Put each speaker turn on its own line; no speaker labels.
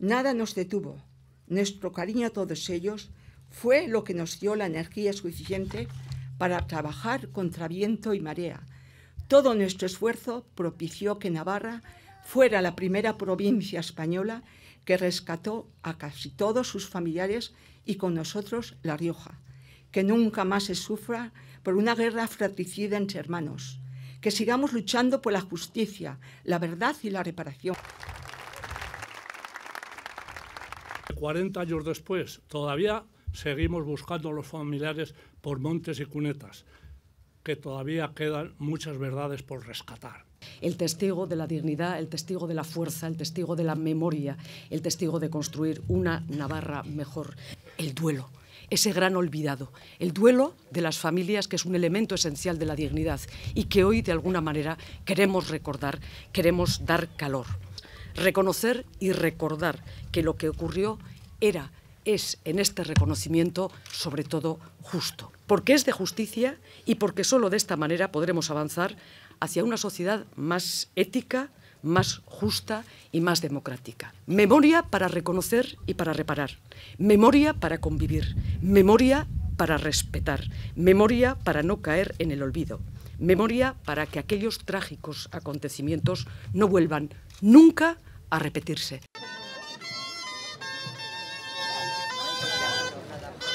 Nada nos detuvo. Nuestro cariño a todos ellos fue lo que nos dio la energía suficiente para trabajar contra viento y marea. Todo nuestro esfuerzo propició que Navarra fuera la primera provincia española que rescató a casi todos sus familiares y con nosotros La Rioja, que nunca más se sufra por una guerra fratricida entre hermanos, que sigamos luchando por la justicia, la verdad y la reparación.
40 años después, todavía seguimos buscando a los familiares por montes y cunetas, que todavía quedan muchas verdades por rescatar.
El testigo de la dignidad, el testigo de la fuerza, el testigo de la memoria, el testigo de construir una Navarra mejor. El duelo, ese gran olvidado, el duelo de las familias que es un elemento esencial de la dignidad y que hoy de alguna manera queremos recordar, queremos dar calor reconocer y recordar que lo que ocurrió era, es en este reconocimiento sobre todo justo, porque es de justicia y porque solo de esta manera podremos avanzar hacia una sociedad más ética, más justa y más democrática. Memoria para reconocer y para reparar. Memoria para convivir. Memoria para respetar. Memoria para no caer en el olvido memoria para que aquellos trágicos acontecimientos no vuelvan nunca a repetirse.